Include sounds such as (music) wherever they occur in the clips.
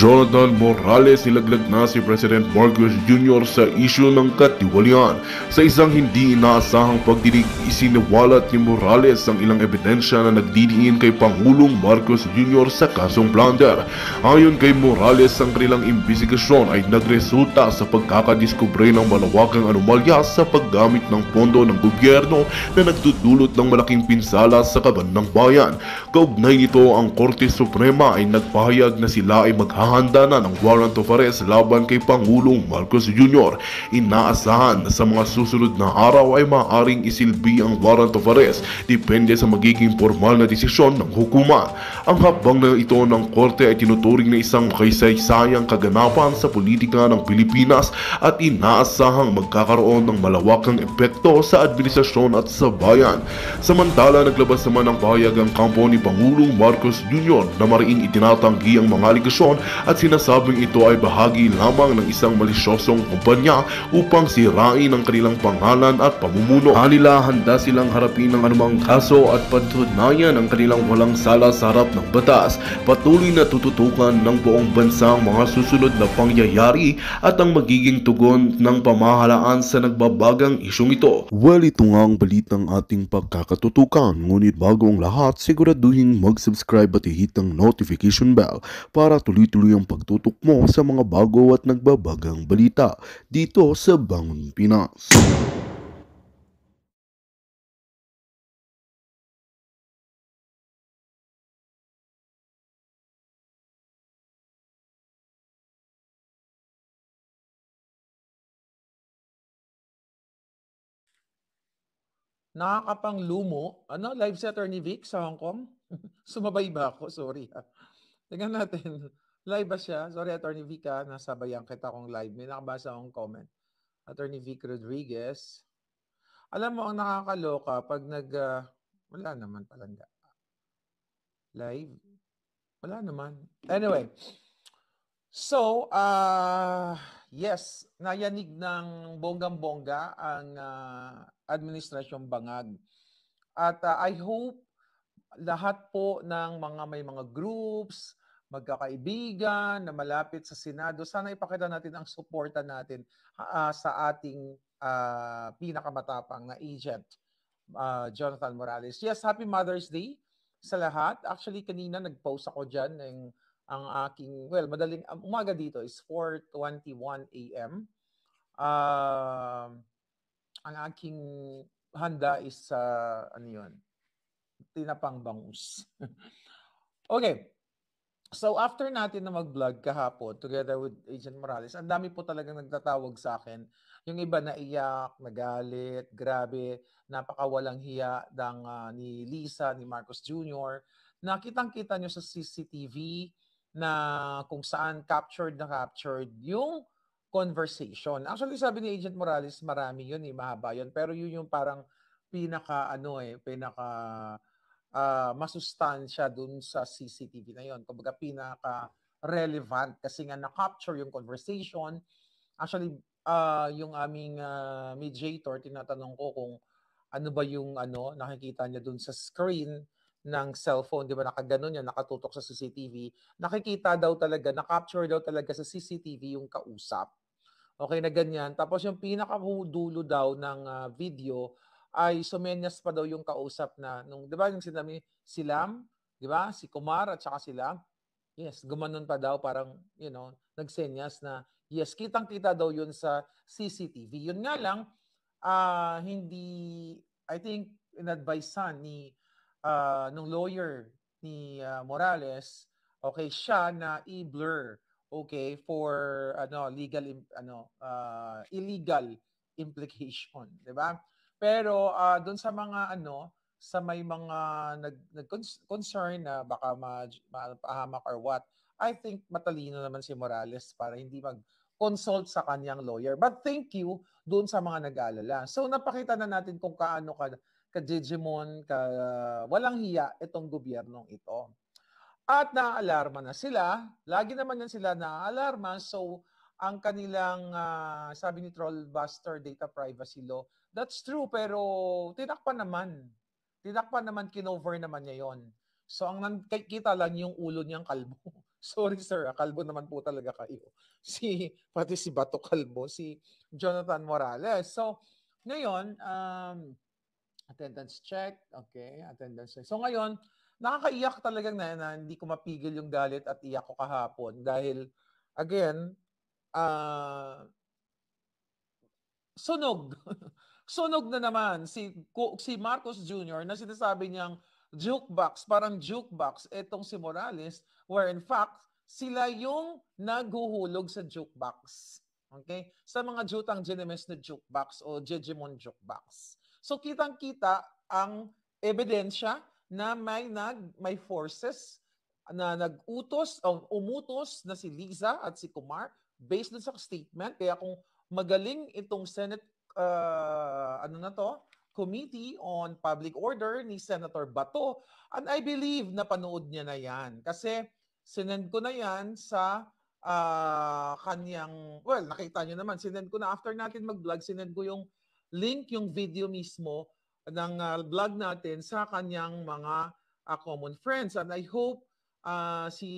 Jonathan Morales nilaglag na si President Marcos Jr. sa isyu ng katiwalian. Sa isang hindi inaasahang pagdinig, isinawalat ni Morales ang ilang ebidensya na nagdidiin kay Pangulong Marcos Jr. sa kasong plunder. Ayon kay Morales, ang kanilang imbisigasyon ay nagresulta sa pagkakadiskubre ng malawakang anomalya sa paggamit ng pondo ng gobyerno na nagdudulot ng malaking pinsala sa kaban ng bayan. Kaugnay nito, ang Korte Suprema ay nagpahayag na sila ay maghahanap naghahanda na ng warrant of arrest laban kay Pangulong Marcos Jr. Inaasahan sa mga susunod na araw ay maaaring isilbi ang warrant of arrest depende sa magiging formal na desisyon ng hukuma. Ang habang na ito ng korte ay tinuturing na isang kaysaysayang kaganapan sa politika ng Pilipinas at inaasahang magkakaroon ng malawakang epekto sa administrasyon at sa bayan. Samantala naglabas naman ang pahayag ang kampo ni Pangulong Marcos Jr. na mariing itinatanggi ang mga aligasyon at sinasabing ito ay bahagi lamang ng isang malisyosong kumpanya upang sirain ang kanilang pangalan at pamumuno. Halila handa silang harapin ng anumang kaso at patunayan ang kanilang walang sala sa harap ng batas. Patuloy na tututukan ng buong bansa ang mga susunod na pangyayari at ang magiging tugon ng pamahalaan sa nagbabagang isyong ito. Well, ito nga ang balitang ating pagkakatutukan. Ngunit bago ang lahat, siguraduhin mag-subscribe at ihit ang notification bell para tuloy-tuloy kasalukuyang pagtutukmo sa mga bago at nagbabagang balita dito sa Bangon Pinas. lumo. Ano? Live si Attorney Vic sa Hong Kong? (laughs) Sumabay ba ako? Sorry. Ha. Tingnan natin. Live ba siya? Sorry, Attorney Vika, nasabayan kita kong live. May nakabasa akong comment. Attorney Vic Rodriguez. Alam mo, ang nakakaloka pag nag... Uh, wala naman palangga. Live? Wala naman. Anyway. So, uh, yes, nayanig ng bonggang-bongga ang uh, administrasyong bangag. At uh, I hope lahat po ng mga may mga groups, magkakaibigan, na malapit sa Senado, sana ipakita natin ang suporta natin uh, sa ating uh, pinakamatapang na agent, uh, Jonathan Morales. Yes, happy Mother's Day sa lahat. Actually, kanina nag-post ako dyan ng ang aking, well, madaling, umaga dito is 4.21 a.m. Uh, ang aking handa is, uh, ano yun, tinapang bangus. (laughs) okay, So after natin na mag-vlog kahapon together with Agent Morales, ang dami po talaga nagtatawag sa akin. Yung iba na iyak, nagalit, grabe, napakawalang hiya ng uh, ni Lisa, ni Marcos Jr. Nakitang-kita nyo sa CCTV na kung saan captured na captured yung conversation. Actually, sabi ni Agent Morales, marami yun, eh, mahaba yun. Pero yun yung parang pinaka, ano eh, pinaka uh, masustansya dun sa CCTV na yon. Kumbaga pinaka relevant kasi nga na-capture yung conversation. Actually, uh, yung aming uh, mediator, tinatanong ko kung ano ba yung ano nakikita niya dun sa screen ng cellphone, di ba nakaganon yan, nakatutok sa CCTV. Nakikita daw talaga, na-capture daw talaga sa CCTV yung kausap. Okay na ganyan. Tapos yung pinakadulo daw ng uh, video, ay Sumenyas pa daw yung kausap na nung 'di ba yung sinabi si Lam, 'di ba? Si Kumar at saka si Lam. Yes, gumanon pa daw parang you know, nagsenyas na yes, kitang-kita daw yun sa CCTV. Yun nga lang uh, hindi I think inadvisean ni uh, nung lawyer ni uh, Morales, okay, siya na i-blur okay for ano legal ano uh, illegal implication, 'di ba? Pero uh, ah, doon sa mga ano, sa may mga nag, concern na baka mahamak or what, I think matalino naman si Morales para hindi mag consult sa kanyang lawyer. But thank you doon sa mga nag-aalala. So napakita na natin kung kaano ka ka Digimon, ka uh, walang hiya itong gobyernong ito. At naaalarma na sila. Lagi naman yan sila naaalarma. So ang kanilang uh, sabi ni Trollbuster Data Privacy Law That's true, pero tinakpan naman. Tinakpan naman, kinover naman niya yon. So, ang nakikita lang yung ulo niyang kalbo. (laughs) Sorry, sir. Ah, kalbo naman po talaga kayo. (laughs) Si, pati si Bato Kalbo, si Jonathan Morales. So, ngayon, um, attendance check. Okay, attendance check. So, ngayon, nakakaiyak talaga na, na hindi ko mapigil yung galit at iyak ko kahapon. Dahil, again, uh, sunog. (laughs) sunog na naman si si Marcos Jr. na sinasabi niyang jukebox, parang jukebox etong si Morales where in fact sila yung naghuhulog sa jukebox. Okay? Sa mga jutang ginemes na jukebox o Jejimon jukebox. So kitang-kita ang ebidensya na may nag may forces na nagutos o umutos na si Liza at si Kumar based dun sa statement. Kaya kung magaling itong Senate uh, ano na to? Committee on Public Order ni Senator Bato. And I believe na napanood niya na yan. Kasi sinend ko na yan sa uh, kanyang, well, nakita niyo naman, sinend ko na after natin mag-vlog, sinend ko yung link, yung video mismo ng uh, vlog natin sa kanyang mga uh, common friends. And I hope uh, si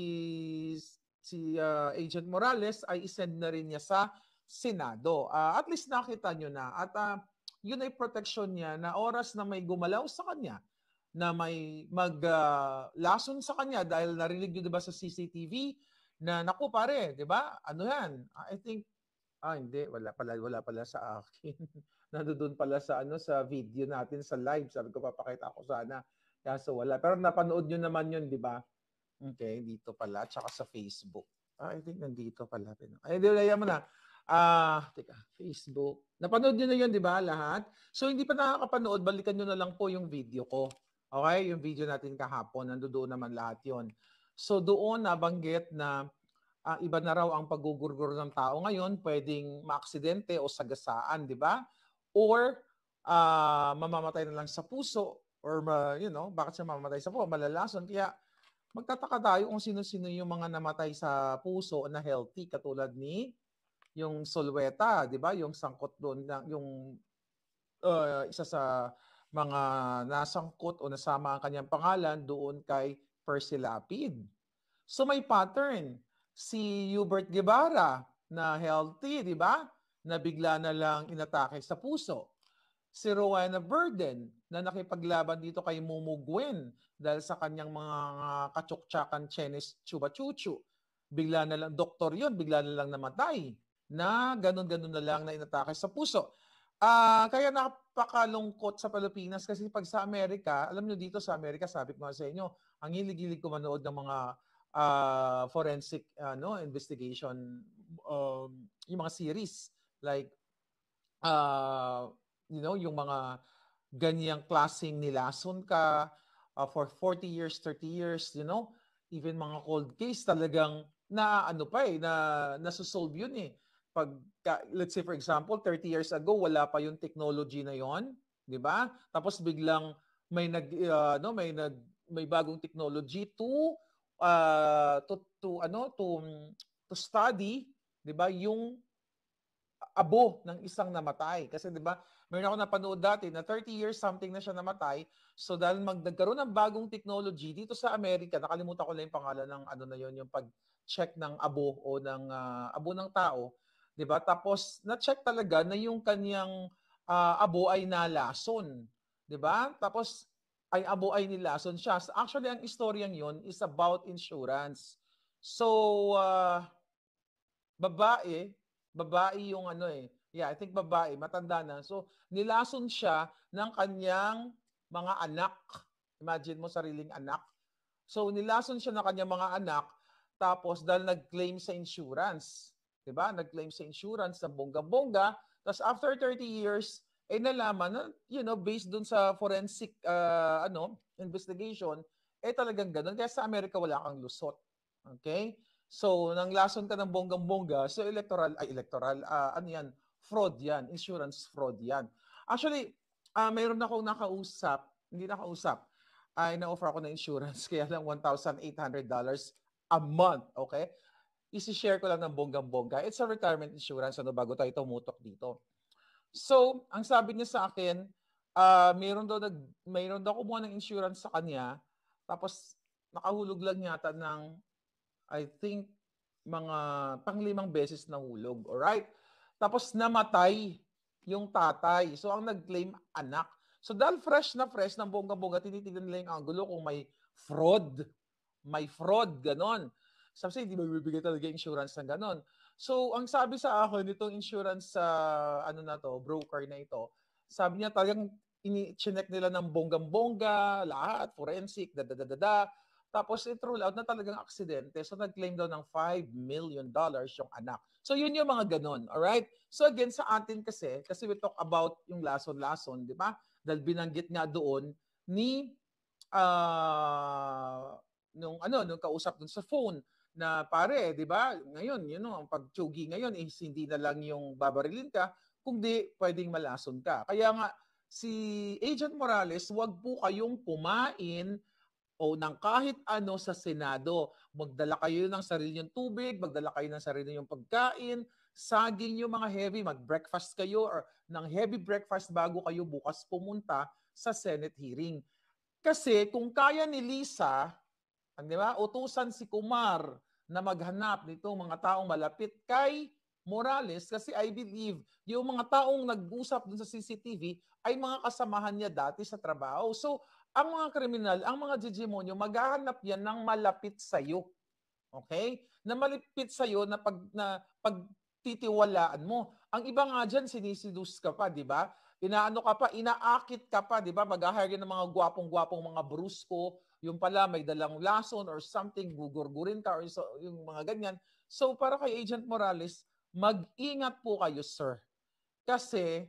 si uh, Agent Morales ay isend na rin niya sa Senado. Uh, at least nakita nyo na. At uh, yun ay protection niya na oras na may gumalaw sa kanya, na may maglason ah, uh, sa kanya dahil narinig nyo, di ba, sa CCTV na, naku pare, di ba, ano yan? I think, ah hindi, wala pala, wala pala sa akin. (laughs) Nandoon pala sa, ano, sa video natin, sa live. Sabi ko, papakita ko sana. Kaso wala. Pero napanood nyo naman yun, di ba? Okay, dito pala. Tsaka sa Facebook. Ah, I think nandito pala. Ay, di, wala mo na. Ah, uh, teka, Facebook. Napanood niyo na 'yon, 'di ba, lahat? So hindi pa nakakapanood, balikan niyo na lang po yung video ko. Okay? Yung video natin kahapon, nandoon naman lahat 'yon. So doon nabanggit na uh, iba na raw ang paggugurgur ng tao ngayon, pwedeng maaksidente o sagasaan, 'di ba? Or uh, mamamatay na lang sa puso or ma, you know, bakit siya mamamatay sa puso? Malalason. Kaya magtataka tayo kung sino-sino yung mga namatay sa puso na healthy katulad ni yung Solweta, 'di ba? Yung sangkot doon ng yung uh, isa sa mga nasangkot o nasama ang kanyang pangalan doon kay Percy Lapid. So may pattern si Hubert Guevara na healthy, 'di ba? Na bigla na lang inatake sa puso. Si Rowena Burden na nakipaglaban dito kay Mumu Gwen dahil sa kanyang mga katsuktsakan Chinese chuba chuchu. Bigla na lang, doktor yon bigla na lang namatay na ganun-ganun na lang na inatake sa puso. Ah, uh, kaya napakalungkot sa Pilipinas kasi pag sa Amerika, alam niyo dito sa Amerika, sabi ko sa inyo, ang hilig ko manood ng mga uh, forensic ano, uh, investigation um, yung mga series like uh, you know, yung mga ganyang klasing nilason ka uh, for 40 years, 30 years, you know, even mga cold case talagang na ano pa eh, na nasusolve yun eh pag let's say for example 30 years ago wala pa yung technology na yon, 'di ba? Tapos biglang may nag uh, ah, no may nag may bagong technology to uh, to to ano to to study, 'di ba, yung abo ng isang namatay. Kasi 'di ba, meron ako napanood dati na 30 years something na siya namatay. So dahil nagkaroon ng bagong technology dito sa Amerika, nakalimutan ko na yung pangalan ng ano na yon yung pag check ng abo o ng uh, abo ng tao, 'di ba? Tapos na-check talaga na yung kaniyang uh, ah, abo ay nalason, 'di ba? Tapos ay abo ay nilason siya. Actually, ang istoryang 'yon is about insurance. So uh, babae, babae yung ano eh. Yeah, I think babae, matanda na. So nilason siya ng kaniyang mga anak. Imagine mo sariling anak. So nilason siya ng kaniyang mga anak tapos dahil nag-claim sa insurance. 'di ba? Nag-claim sa insurance ng bongga-bongga, tapos after 30 years ay eh, nalaman na you know based dun sa forensic uh, ano investigation eh talagang ganun kasi sa Amerika wala kang lusot. Okay? So nang lason ka ng bonggang-bongga, so electoral ay electoral uh, ano 'yan? Fraud 'yan, insurance fraud 'yan. Actually, uh, mayroon na akong nakausap, hindi nakausap. Ay na-offer ako ng insurance (laughs) kaya lang $1,800 a month, okay? isi-share ko lang ng bonggang-bongga. It's a retirement insurance, ano, bago tayo tumutok dito. So, ang sabi niya sa akin, uh, mayroon daw, nag, mayroon daw kumuha ng insurance sa kanya, tapos nakahulog lang yata ng, I think, mga panglimang beses na hulog. Alright? Tapos namatay yung tatay. So, ang nag-claim, anak. So, dahil fresh na fresh ng bongga-bongga, tinitignan nila yung angulo kung may fraud. May fraud, ganon. Sabi siya, hindi magbibigay talaga insurance ng ganon. So, ang sabi sa akin, nitong insurance sa, uh, ano na to, broker na ito, sabi niya talagang ini-check nila ng bonggang-bongga, lahat, forensic, da da da da da. Tapos it rule out na talagang aksidente. So nag-claim daw ng 5 million dollars yung anak. So yun yung mga ganun, all right? So again sa atin kasi, kasi we talk about yung lason-lason, di ba? Dahil binanggit nga doon ni uh, nung ano, nung kausap dun sa phone na pare, 'di ba? Ngayon, yun know, ang pagtsugi ngayon is hindi na lang yung babarilin ka, kundi pwedeng malason ka. Kaya nga si Agent Morales, wag po kayong kumain o ng kahit ano sa Senado. Magdala kayo ng sarili yung tubig, magdala kayo ng sarili yung pagkain, saging yung mga heavy, mag-breakfast kayo or ng heavy breakfast bago kayo bukas pumunta sa Senate hearing. Kasi kung kaya ni Lisa di ba? Utusan si Kumar na maghanap nito mga taong malapit kay Morales kasi I believe yung mga taong nag-usap dun sa CCTV ay mga kasamahan niya dati sa trabaho. So, ang mga kriminal, ang mga Digimonyo, maghahanap yan ng malapit sa iyo. Okay? Na malapit sa iyo na pag na pagtitiwalaan mo. Ang iba nga diyan sinisidus ka pa, di ba? Inaano ka pa, inaakit ka pa, di ba? mag ng mga gwapong-gwapong mga brusko, yung pala may dalang lason or something, gugurgurin ka or yung mga ganyan. So para kay Agent Morales, mag-ingat po kayo sir. Kasi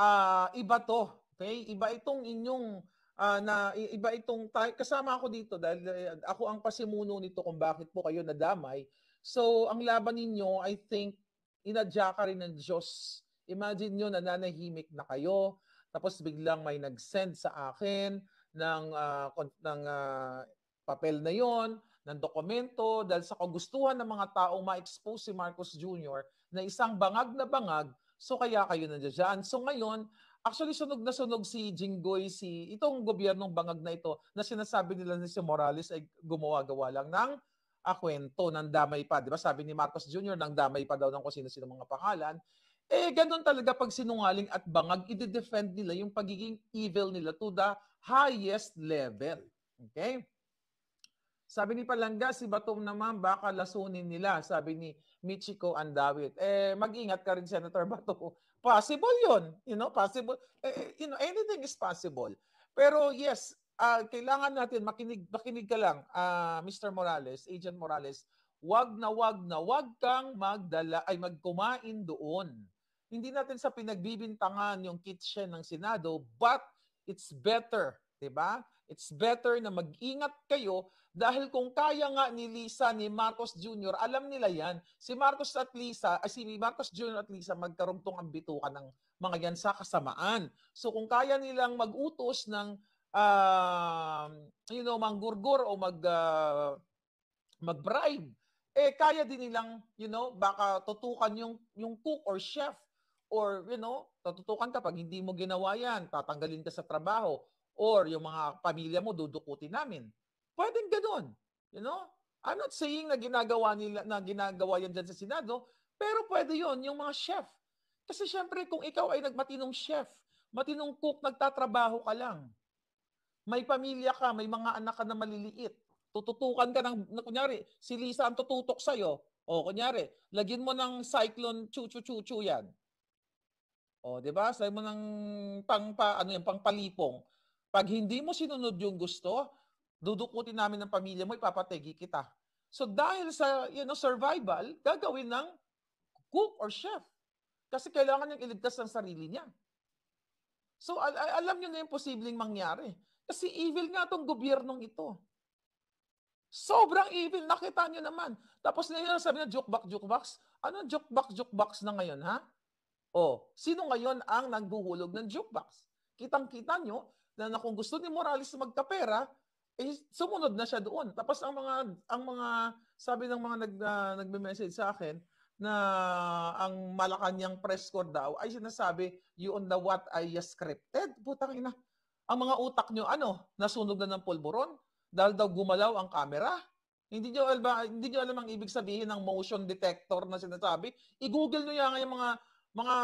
uh, iba to. Okay? Iba itong inyong uh, na iba itong kasama ako dito dahil uh, ako ang pasimuno nito kung bakit po kayo nadamay. So ang laban ninyo, I think inadya ka rin ng Diyos. Imagine nyo nananahimik na kayo, tapos biglang may nag-send sa akin, ng uh, ng uh, papel na 'yon, ng dokumento dahil sa kagustuhan ng mga taong ma-expose si Marcos Jr. na isang bangag na bangag, so kaya kayo nandiyan. So ngayon, actually sunog na sunog si Jinggoy, si itong gobyernong bangag na ito na sinasabi nila ni si Morales ay gumawa-gawa lang ng akwento ah, ng damay pa. Di ba sabi ni Marcos Jr. ng damay pa daw ng kung sino-sino mga pangalan. Eh, ganun talaga pag sinungaling at bangag, i-defend nila yung pagiging evil nila to the highest level. Okay? Sabi ni Palanga, si Batom naman baka lasunin nila, sabi ni Michiko and David. Eh, mag-ingat ka rin, Senator Bato. (laughs) Possible yun. You know, possible. Eh, eh, you know, anything is possible. Pero yes, uh, kailangan natin, makinig, makinig ka lang, uh, ah, Mr. Morales, Agent Morales, wag na wag na wag kang magdala, ay magkumain doon. Hindi natin sa pinagbibintangan yung kitchen ng Senado, but it's better, 'di ba? It's better na mag-ingat kayo dahil kung kaya nga ni Lisa ni Marcos Jr., alam nila 'yan. Si Marcos at Lisa, ay si Marcos Jr. at Lisa magkarugtong ang bituka ng mga 'yan sa kasamaan. So kung kaya nilang mag-utos ng uh, you know, manggurgur o mag uh, mag-bribe eh kaya din nilang you know baka tutukan yung yung cook or chef Or, you know, tatutukan ka pag hindi mo ginawa yan, tatanggalin ka sa trabaho. Or yung mga pamilya mo, dudukutin namin. Pwedeng ganun. You know? I'm not saying na ginagawa, nila, na ginagawa yan dyan sa Senado, pero pwede yon yung mga chef. Kasi syempre, kung ikaw ay nagmatinong chef, matinong cook, nagtatrabaho ka lang. May pamilya ka, may mga anak ka na maliliit. Tututukan ka ng, na, kunyari, si Lisa ang tututok sa'yo. O, kunyari, lagyan mo ng cyclone chu chu chu chu yan. Oh, di ba? Sabi mo ng pang, pa, ano yan, pangpalipong. Pag hindi mo sinunod yung gusto, dudukutin namin ng pamilya mo, ipapategi kita. So dahil sa you know, survival, gagawin ng cook or chef. Kasi kailangan niyang iligtas ang sarili niya. So al- alam niyo na yung posibleng mangyari. Kasi evil nga tong gobyernong ito. Sobrang evil. Nakita niyo naman. Tapos na yun, sabi na, joke back, joke box. Ano joke back, joke box na ngayon, ha? O, oh, sino ngayon ang naghuhulog ng jukebox? Kitang-kita nyo na, na kung gusto ni Morales magkapera, eh, sumunod na siya doon. Tapos ang mga ang mga sabi ng mga nag, uh, nagme-message sa akin na ang Malacanang press corps daw ay sinasabi you on the what I scripted. Putang ina. Ang mga utak nyo ano, nasunog na ng pulburon dahil daw gumalaw ang camera. Hindi nyo, alba, hindi nyo alam ang ibig sabihin ng motion detector na sinasabi. I-google nyo yan yung mga mga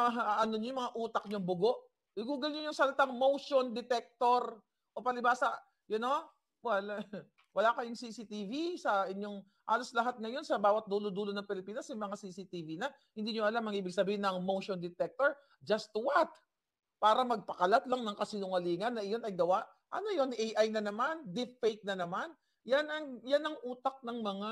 ano niyo, mga utak niyo bugo. I-google niyo yung salitang motion detector o palibasa, you know? Wala (laughs) wala kayong CCTV sa inyong alos lahat ngayon sa bawat dulo-dulo ng Pilipinas may mga CCTV na. Hindi niyo alam ang ibig sabihin ng motion detector. Just to what? Para magpakalat lang ng kasinungalingan na iyon ay gawa. Ano yon AI na naman? deep fake na naman? Yan ang yan ang utak ng mga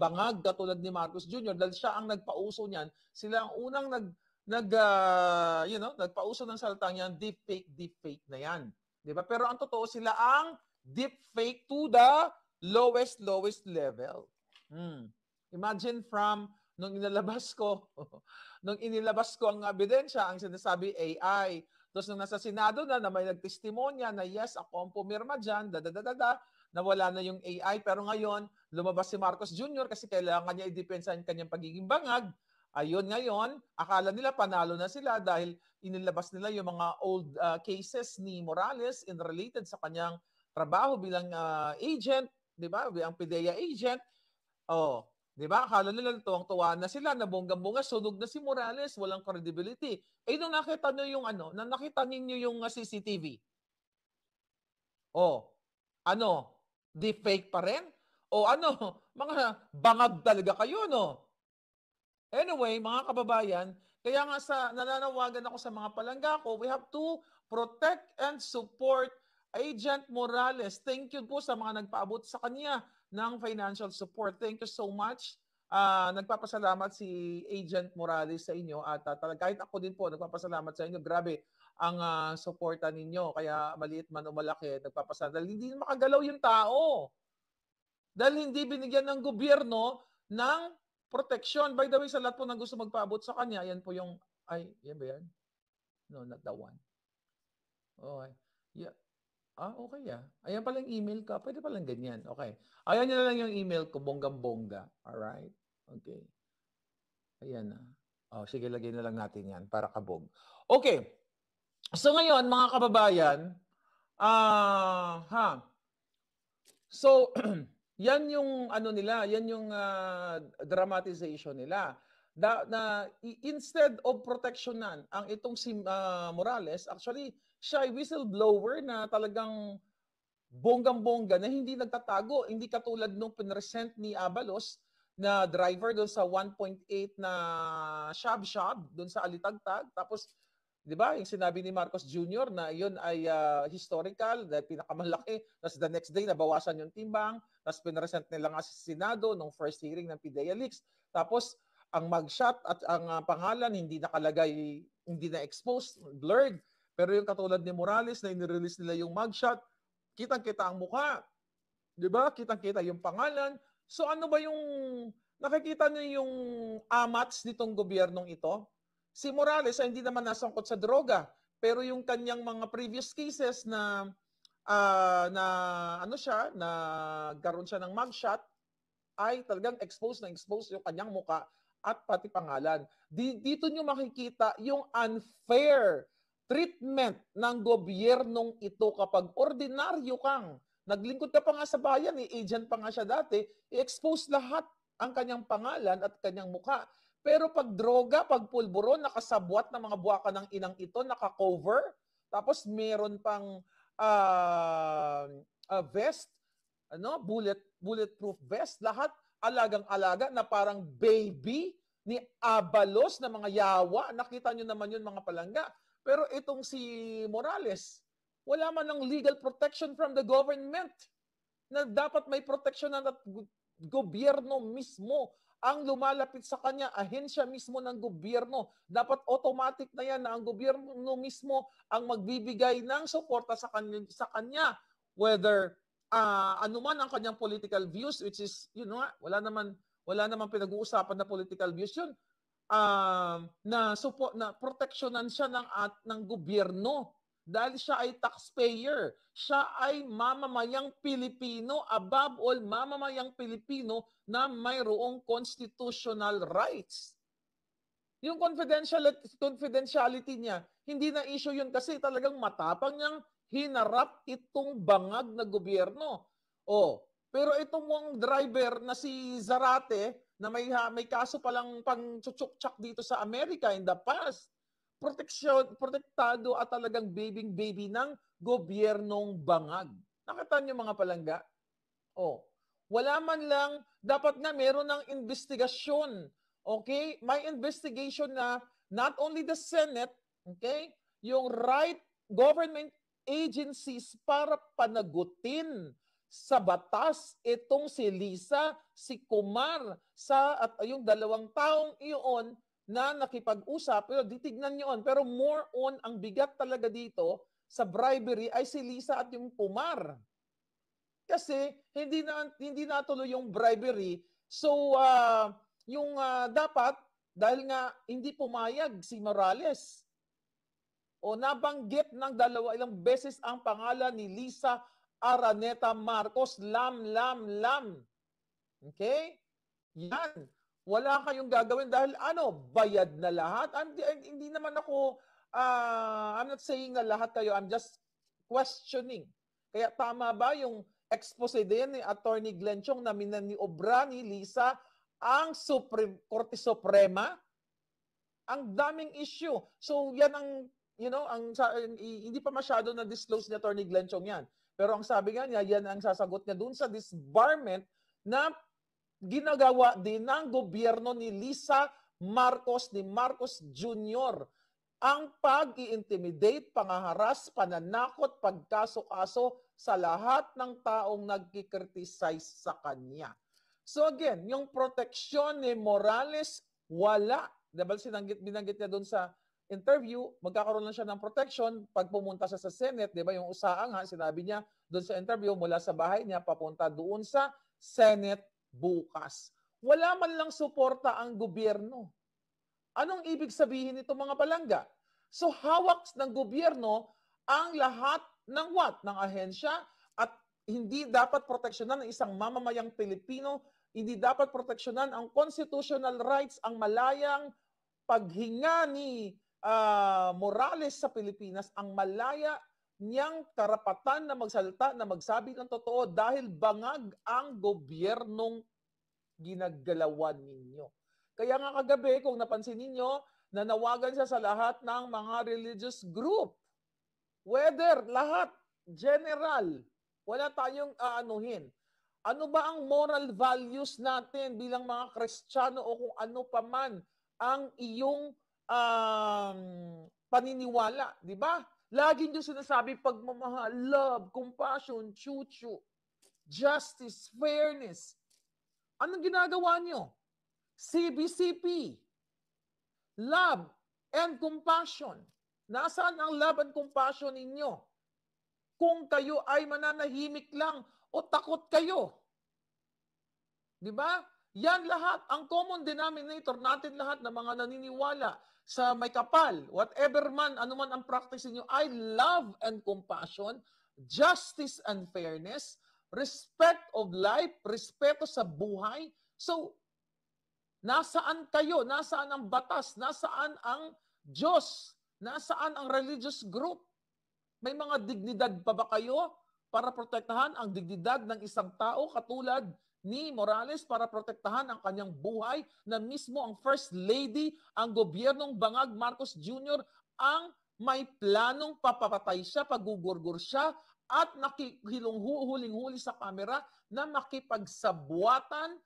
bangag katulad ni Marcos Jr. dahil siya ang nagpauso niyan. Sila ang unang nag nag uh, you know, nagpauso ng salitang yan, deep fake, deep fake na yan. 'Di ba? Pero ang totoo sila ang deep fake to the lowest lowest level. Hmm. Imagine from nung inilabas ko, (laughs) nung inilabas ko ang ebidensya, ang sinasabi AI. Tapos nung nasa Senado na, na may nagtestimonya na yes, ako ang pumirma dyan, dadadadada, nawala na yung AI. Pero ngayon, lumabas si Marcos Jr. kasi kailangan niya i-depensa ang kanyang pagiging bangag. Ayun ngayon, akala nila panalo na sila dahil inilabas nila yung mga old uh, cases ni Morales in related sa kanyang trabaho bilang uh, agent, 'di ba? Bilang PDEA agent. Oh, 'di ba? Akala nila tuwang-tuwa na sila, nabongga-bongga, sunog na si Morales, walang credibility. Eh nung nakita niyo yung ano, nang nakita niyo yung ah, CCTV. Oh, ano? Deep fake pa rin? O ano, (laughs) mga bangag talaga kayo, no? Anyway, mga kababayan, kaya nga sa nananawagan ako sa mga palangga ko, we have to protect and support Agent Morales. Thank you po sa mga nagpaabot sa kanya ng financial support. Thank you so much. Uh, nagpapasalamat si Agent Morales sa inyo at uh, talaga kahit ako din po nagpapasalamat sa inyo. Grabe ang uh, suporta ninyo. Kaya maliit man o malaki, nagpapasalamat. Dahil hindi makagalaw yung tao. Dahil hindi binigyan ng gobyerno ng protection. By the way, sa lahat po nang gusto magpaabot sa kanya, yan po yung, ay, yan ba yan? No, not that one. Okay. Yeah. Ah, okay ah. Ayan pa lang email ka. Pwede pa lang ganyan. Okay. Ayan na lang yung email ko, bonggang-bongga. Alright? Okay. Ayan na. Ah. Oh, sige, lagay na lang natin yan para kabog. Okay. So ngayon, mga kababayan, ah, uh, ha. So, (clears throat) Yan yung ano nila, yan yung uh, dramatization nila. Da, na instead of protectionan ang itong si uh, Morales, actually siya ay whistleblower na talagang bonggang-bongga na hindi nagtatago, hindi katulad nung pinresent ni Abalos na driver doon sa 1.8 na shab-shab doon sa Alitagtag. Tapos 'di ba? Yung sinabi ni Marcos Jr. na 'yun ay uh, historical, dahil pinakamalaki, tapos the next day nabawasan yung timbang, tapos pinresent nila nga sa Senado nung first hearing ng PIDEA Leaks. Tapos ang mugshot at ang uh, pangalan hindi nakalagay, hindi na exposed, blurred. Pero yung katulad ni Morales na inirelease nila yung mugshot, kitang-kita ang mukha. 'Di ba? Kitang-kita yung pangalan. So ano ba yung nakikita niyo yung amats nitong gobyernong ito? Si Morales ay hindi naman nasangkot sa droga, pero yung kanyang mga previous cases na uh, na ano siya, na garon siya ng mugshot ay talagang exposed na exposed yung kanyang muka at pati pangalan. Dito nyo makikita yung unfair treatment ng gobyernong ito kapag ordinaryo kang naglingkod ka pa nga sa bayan, eh, agent pa nga siya dati, i-expose lahat ang kanyang pangalan at kanyang muka pero pag droga, pag pulburo, nakasabwat ng mga buwakan ng inang ito, nakakover, tapos meron pang uh, ah, a ah, vest, ano, bullet bulletproof vest, lahat alagang-alaga na parang baby ni Abalos na mga yawa. Nakita nyo naman yun mga palangga. Pero itong si Morales, wala man ng legal protection from the government na dapat may protection ng gobyerno mismo ang lumalapit sa kanya, ahensya mismo ng gobyerno. Dapat automatic na yan na ang gobyerno mismo ang magbibigay ng suporta sa kanya, sa kanya whether uh, ah, anuman ang kanyang political views which is you know wala naman wala naman pinag-uusapan na political views yun uh, na support na protectionan siya ng at ng gobyerno dahil siya ay taxpayer. Siya ay mamamayang Pilipino, above all mamamayang Pilipino na mayroong constitutional rights. Yung confidential confidentiality niya, hindi na issue yun kasi talagang matapang niyang hinarap itong bangag na gobyerno. Oh, pero itong mong driver na si Zarate na may may kaso pa lang pang tsuktsak dito sa Amerika in the past, proteksyon, protektado at talagang babying-baby ng gobyernong bangag. Nakita niyo mga palangga? Oh, wala man lang, dapat na meron ng investigasyon. Okay? May investigation na not only the Senate, okay, yung right government agencies para panagutin sa batas itong si Lisa, si Kumar, sa at yung dalawang taong iyon na nakipag-usap, pero titignan niyo on. Pero more on, ang bigat talaga dito sa bribery ay si Lisa at yung Pumar. Kasi hindi na hindi natuloy yung bribery. So uh, yung uh, dapat dahil nga hindi pumayag si Morales. O nabanggit ng dalawa ilang beses ang pangalan ni Lisa Araneta Marcos. Lam, lam, lam. Okay? Yan wala kayong gagawin dahil ano, bayad na lahat. I'm, hindi naman ako, uh, I'm not saying na lahat kayo, I'm just questioning. Kaya tama ba yung expose din ni Attorney Glenn Chong na minaniobra ni Lisa ang Supreme, Korte Suprema? Ang daming issue. So yan ang, you know, ang, hindi pa masyado na-disclose ni Attorney Glenn Chong yan. Pero ang sabi nga niya, yan ang sasagot niya dun sa disbarment na ginagawa din ng gobyerno ni Lisa Marcos ni Marcos Jr. ang pag-i-intimidate, pangaharas, pananakot, pagkaso-aso sa lahat ng taong nagkikritisize sa kanya. So again, yung proteksyon ni Morales, wala. Diba sinanggit, binanggit niya doon sa interview, magkakaroon lang siya ng protection pag pumunta siya sa Senate, di ba? Yung usaang ha, sinabi niya doon sa interview mula sa bahay niya papunta doon sa Senate bukas. Wala man lang suporta ang gobyerno. Anong ibig sabihin nito mga palangga? So hawak ng gobyerno ang lahat ng what? Ng ahensya at hindi dapat proteksyonan ng isang mamamayang Pilipino, hindi dapat proteksyonan ang constitutional rights, ang malayang paghinga ni uh, Morales sa Pilipinas, ang malaya niyang karapatan na magsalta, na magsabi ng totoo dahil bangag ang gobyernong ginagalawan ninyo. Kaya nga kagabi, kung napansin ninyo, nanawagan siya sa lahat ng mga religious group. Whether, lahat, general, wala tayong aanuhin. Ano ba ang moral values natin bilang mga Kristiyano o kung ano paman ang iyong um, paniniwala, di ba? Lagi niyo sinasabi pagmamahal, love, compassion, chuchu, justice, fairness. Anong ginagawa niyo? CBCP. Love and compassion. Nasaan ang love and compassion ninyo? Kung kayo ay mananahimik lang o takot kayo. Di ba? Yan lahat, ang common denominator natin lahat na mga naniniwala sa may kapal, whatever man, anuman ang practice niyo I love and compassion, justice and fairness, respect of life, respeto sa buhay. So, nasaan kayo? Nasaan ang batas? Nasaan ang Diyos? Nasaan ang religious group? May mga dignidad pa ba kayo para protektahan ang dignidad ng isang tao katulad ni Morales para protektahan ang kanyang buhay na mismo ang First Lady, ang gobyernong bangag Marcos Jr. ang may planong papapatay siya, pagugurgur siya at nakihilong-huling-huli sa kamera na makipagsabuatan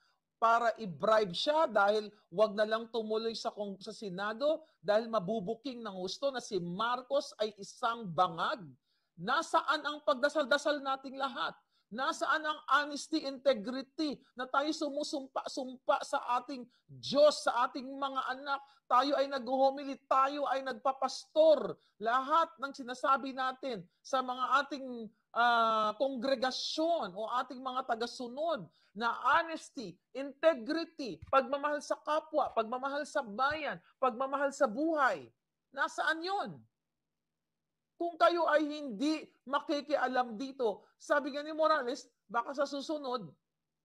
para i-bribe siya dahil wag na lang tumuloy sa, kong, sa Senado dahil mabubuking ng gusto na si Marcos ay isang bangag. Nasaan ang pagdasal-dasal nating lahat? Nasaan ang honesty, integrity na tayo sumusumpa-sumpa sa ating Diyos, sa ating mga anak? Tayo ay naghuhumili, tayo ay nagpapastor. Lahat ng sinasabi natin sa mga ating uh, kongregasyon o ating mga tagasunod na honesty, integrity, pagmamahal sa kapwa, pagmamahal sa bayan, pagmamahal sa buhay. Nasaan yon? kung kayo ay hindi makikialam dito. Sabi nga ni Morales, baka sa susunod,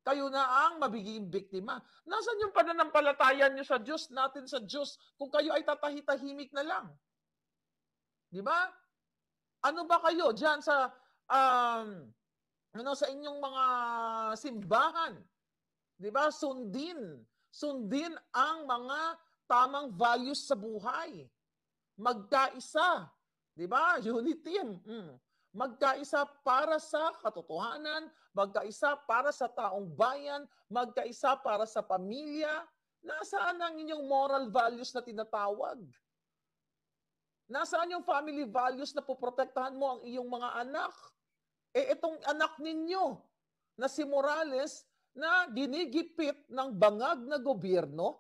kayo na ang mabiging biktima. Nasaan yung pananampalatayan nyo sa Diyos, natin sa Diyos, kung kayo ay tatahitahimik na lang? Di ba? Ano ba kayo diyan sa um, ano sa inyong mga simbahan? Di ba? Sundin. Sundin ang mga tamang values sa buhay. Magkaisa 'Di ba? (laughs) Unity yan. Mm. Magkaisa para sa katotohanan, magkaisa para sa taong bayan, magkaisa para sa pamilya. Nasaan ang inyong moral values na tinatawag? Nasaan yung family values na poprotektahan mo ang iyong mga anak? Eh itong anak ninyo na si Morales na ginigipit ng bangag na gobyerno,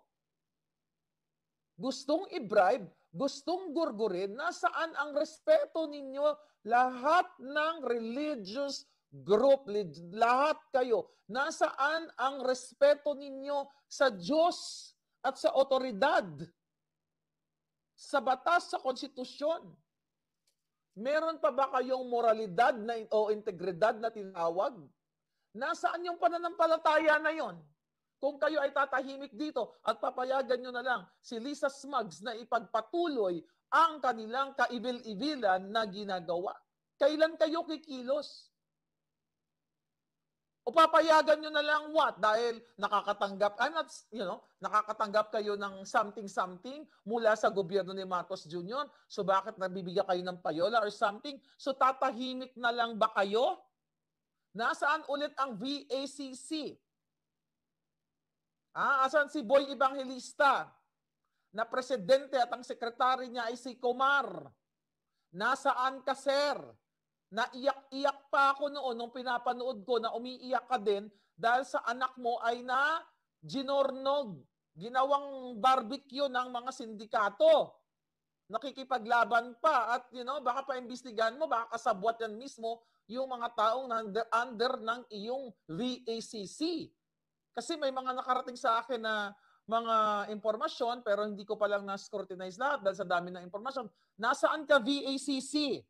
gustong i-bribe gustong gurgurin, nasaan ang respeto ninyo lahat ng religious group, lahat kayo, nasaan ang respeto ninyo sa Diyos at sa otoridad, sa batas, sa konstitusyon. Meron pa ba kayong moralidad na, o integridad na tinawag? Nasaan yung pananampalataya na yon? Kung kayo ay tatahimik dito at papayagan nyo na lang si Lisa Smugs na ipagpatuloy ang kanilang kaibil-ibilan na ginagawa. Kailan kayo kikilos? O papayagan nyo na lang what? Dahil nakakatanggap, I'm ah, not, you know, nakakatanggap kayo ng something-something mula sa gobyerno ni Marcos Jr. So bakit nabibigyan kayo ng payola or something? So tatahimik na lang ba kayo? Nasaan ulit ang VACC? Ah, asan si Boy Evangelista? Na presidente at ang sekretary niya ay si Komar. Nasaan ka, sir? Naiyak-iyak pa ako noon nung pinapanood ko na umiiyak ka din dahil sa anak mo ay na ginornog, ginawang barbecue ng mga sindikato. Nakikipaglaban pa at you know, baka pa imbestigan mo, baka kasabwat yan mismo yung mga taong under, under ng iyong VACC kasi may mga nakarating sa akin na mga impormasyon pero hindi ko palang na-scrutinize lahat dahil sa dami ng impormasyon. Nasaan ka VACC?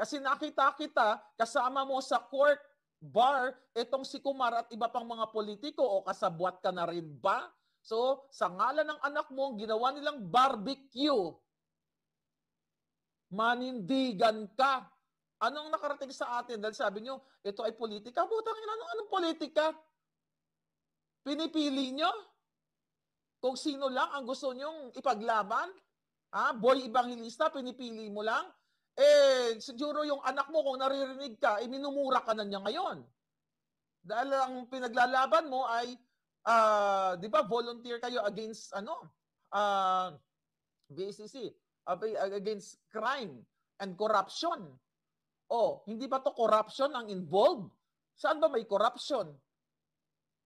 Kasi nakita kita, kasama mo sa court bar itong si Kumar at iba pang mga politiko o kasabwat ka na rin ba? So, sa ngalan ng anak mo, ginawa nilang barbecue. Manindigan ka. Anong nakarating sa atin? Dahil sabi nyo, ito ay politika. Butang ina, anong, anong politika? Pinipili nyo kung sino lang ang gusto nyong ipaglaban? Ha? Boy Evangelista, pinipili mo lang? Eh, siguro yung anak mo, kung naririnig ka, eh, minumura ka na niya ngayon. Dahil ang pinaglalaban mo ay, uh, di ba, volunteer kayo against, ano, uh, ah, BACC, ah, against crime and corruption. O, oh, hindi ba to corruption ang involved? Saan ba may corruption?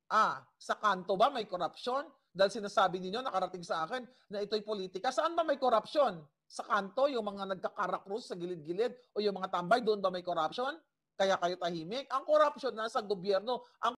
Ah, sa kanto ba may korupsyon? Dahil sinasabi ninyo, nakarating sa akin, na ito'y politika. Saan ba may korupsyon? Sa kanto, yung mga nagkakarakrus sa gilid-gilid o yung mga tambay, doon ba may korupsyon? Kaya kayo tahimik? Ang korupsyon na sa gobyerno, ang